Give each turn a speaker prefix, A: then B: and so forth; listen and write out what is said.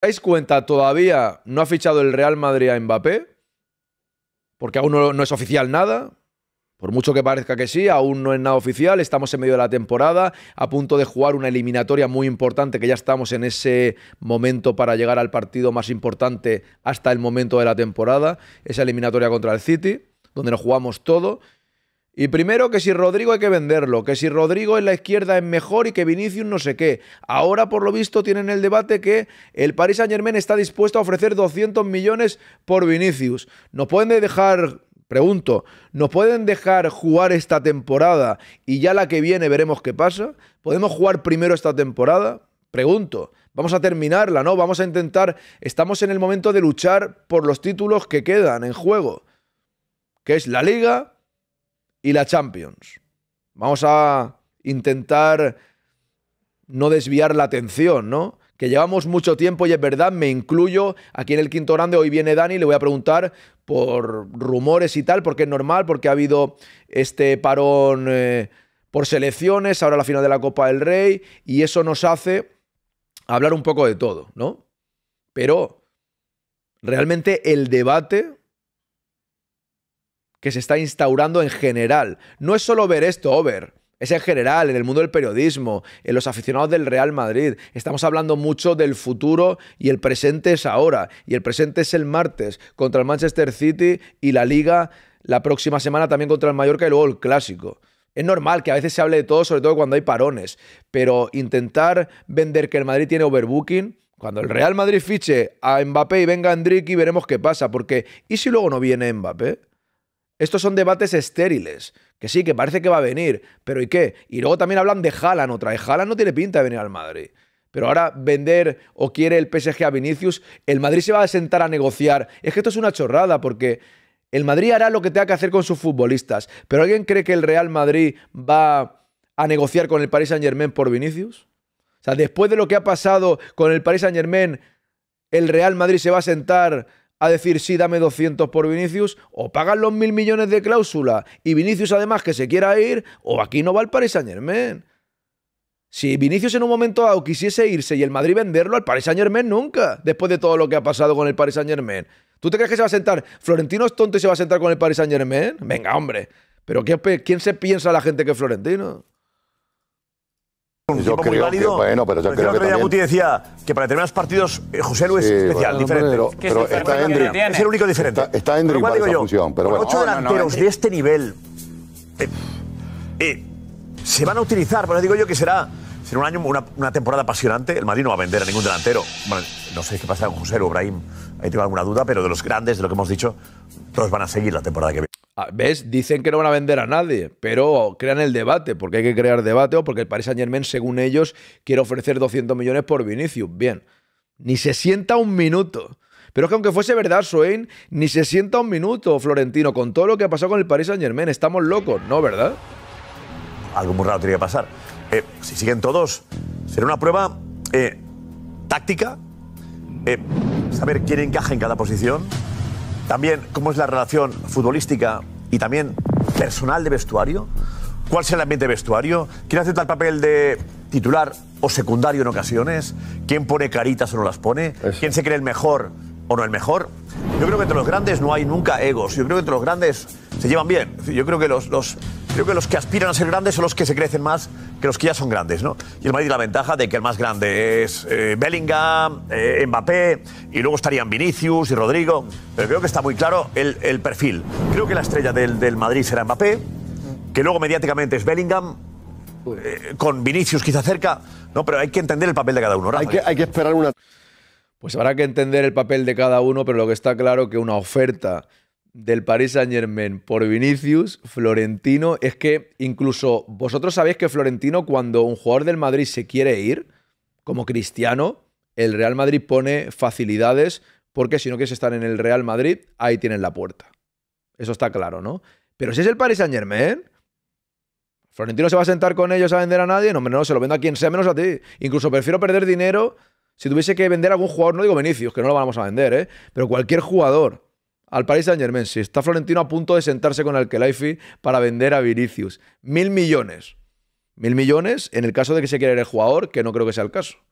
A: dais cuenta, todavía no ha fichado el Real Madrid a Mbappé, porque aún no, no, es oficial nada. Por mucho que parezca que sí, aún no es nada oficial, estamos en medio de la temporada, a punto de jugar una eliminatoria muy importante, que ya estamos en ese momento para llegar al partido más importante hasta el momento de la temporada, esa eliminatoria contra el City, donde nos jugamos todo y primero que si Rodrigo hay que venderlo, que si Rodrigo en la izquierda es mejor y que Vinicius no sé qué. Ahora por lo visto tienen el debate que el Paris Saint Germain está dispuesto a ofrecer 200 millones por Vinicius. ¿Nos pueden dejar, pregunto, nos pueden dejar jugar esta temporada y ya la que viene veremos qué pasa? ¿Podemos jugar primero esta temporada? Pregunto. Vamos a terminarla, ¿no? Vamos a intentar, estamos en el momento de luchar por los títulos que quedan en juego, que es la liga y la Champions. Vamos a intentar no desviar la atención, ¿no? Que llevamos mucho tiempo y es verdad, me incluyo aquí en el quinto grande, hoy viene Dani, le voy a preguntar por rumores y tal, porque es normal, porque ha habido este parón eh, por selecciones, ahora la final de la Copa del Rey, y eso nos hace hablar un poco de todo, ¿no? Pero realmente el debate que se está instaurando en general. No es solo ver esto, Over. Es en general, en el mundo del periodismo, en los aficionados del Real Madrid. Estamos hablando mucho del futuro y el presente es ahora. Y el presente es el martes contra el Manchester City y la Liga la próxima semana también contra el Mallorca y luego el Clásico. Es normal que a veces se hable de todo, sobre todo cuando hay parones. Pero intentar vender que el Madrid tiene overbooking, cuando el Real Madrid fiche a Mbappé y venga Andrick y veremos qué pasa. Porque, ¿y si luego no viene Mbappé? Estos son debates estériles, que sí, que parece que va a venir, pero ¿y qué? Y luego también hablan de Haaland otra vez. Haaland no tiene pinta de venir al Madrid. Pero ahora vender o quiere el PSG a Vinicius, el Madrid se va a sentar a negociar. Es que esto es una chorrada porque el Madrid hará lo que tenga que hacer con sus futbolistas. Pero ¿alguien cree que el Real Madrid va a negociar con el Paris Saint-Germain por Vinicius? O sea, después de lo que ha pasado con el Paris Saint-Germain, el Real Madrid se va a sentar a decir sí, dame 200 por Vinicius, o pagan los mil millones de cláusula y Vinicius además que se quiera ir, o aquí no va el Paris Saint Germain. Si Vinicius en un momento dado quisiese irse y el Madrid venderlo, al Paris Saint Germain nunca, después de todo lo que ha pasado con el Paris Saint Germain. ¿Tú te crees que se va a sentar? ¿Florentino es tonto y se va a sentar con el Paris Saint Germain? Venga, hombre. ¿Pero qué, quién se piensa la gente que es Florentino?
B: un yo creo muy válido. Que, bueno, pero yo creo que, que también...
A: decía que para determinados
B: partidos eh, José Luis es especial, diferente. Pero, es, está Endrick. es el único diferente. Está, está Endrick para función, pero bueno. Ocho delanteros de este nivel eh, eh, se van a utilizar, bueno, digo yo que será... un año, una, temporada apasionante. El Madrid no va a vender a ningún delantero. Bueno, no sé qué pasa con José o Brahim. Ahí tengo alguna duda, pero de los grandes, de lo que hemos dicho, todos van a seguir la temporada que
A: viene. Ah, ¿Ves? Dicen que no van a vender a nadie, pero crean el debate, porque hay que crear debate o porque el Paris Saint Germain, según ellos, quiere ofrecer 200 millones por Vinicius. Bien, ni se sienta un minuto. Pero es que aunque fuese verdad, Swain, ni se sienta un minuto, Florentino, con todo lo que ha pasado con el Paris Saint Germain. Estamos locos, ¿no, verdad? Algo muy raro tiene que pasar.
B: Eh, si siguen todos, será una prueba eh, táctica, eh, saber quién encaja en cada posición. También, ¿cómo es la relación futbolística y también personal de vestuario? ¿Cuál es el ambiente de vestuario? ¿Quién hace tal papel de titular o secundario en ocasiones? ¿Quién pone caritas o no las pone? ¿Quién se cree el mejor o no el mejor? Yo creo que entre los grandes no hay nunca egos. Yo creo que entre los grandes se llevan bien. Yo creo que los creo que los que aspiran a ser grandes son los que se crecen más que los que ya son grandes, ¿no? Y el Madrid la ventaja de que el más grande es eh, Bellingham, eh, Mbappé, y luego estarían Vinicius y Rodrigo, pero creo que está muy claro el, perfil. Creo que la estrella del, del, Madrid será Mbappé, que luego mediáticamente es Bellingham, eh, con Vinicius quizá cerca, ¿no? Pero hay que entender el papel de cada uno. Hay que,
A: hay que esperar una... Pues habrá que entender el papel de cada uno, pero lo que está claro que una oferta del Paris Saint Germain por Vinicius, Florentino, es que incluso vosotros sabéis que Florentino cuando un jugador del Madrid se quiere ir, como Cristiano, el Real Madrid pone facilidades porque si no quieres estar en el Real Madrid, ahí tienen la puerta. Eso está claro, ¿no? Pero si es el Paris Saint Germain, Florentino se va a sentar con ellos a vender a nadie, no, no, se lo vendo a quien sea menos a ti. Incluso prefiero perder dinero si tuviese que vender a algún jugador, no digo Vinicius, que no lo vamos a vender, ¿eh? pero cualquier jugador al Paris Saint Germain. Si está Florentino a punto de sentarse con el Alkelaifi para vender a viricius Mil millones. Mil millones en el caso de que se quiera el jugador, que no creo que sea el caso.